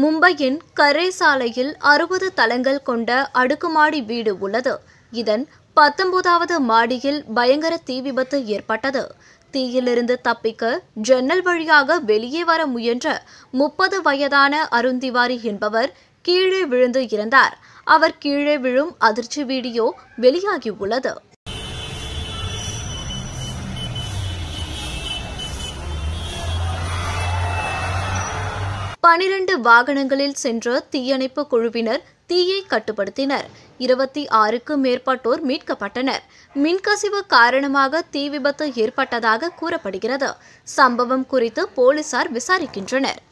மும்பையின் கரே சாலையில் அறுபது தளங்கள் கொண்ட அடுக்குமாடி வீடு உள்ளது இதன் பத்தொன்பதாவது மாடியில் பயங்கர தீ விபத்து ஏற்பட்டது தீயிலிருந்து தப்பிக்க ஜன்னல் வழியாக வெளியே வர முயன்ற முப்பது வயதான அருந்திவாரி என்பவர் கீழே விழுந்து இருந்தார் அவர் கீழே விழும் அதிர்ச்சி வீடியோ வெளியாகியுள்ளது பனிரண்டு வாகனங்களில் சென்ற தீயணைப்பு குழுவினர் தீயை கட்டுப்படுத்தினர் இருபத்தி ஆறுக்கு மேற்பட்டோர் மீட்கப்பட்டனர் மின்கசிவு காரணமாக தீ விபத்து ஏற்பட்டதாக கூறப்படுகிறது சம்பவம் குறித்து போலீசார் விசாரிக்கின்றனர்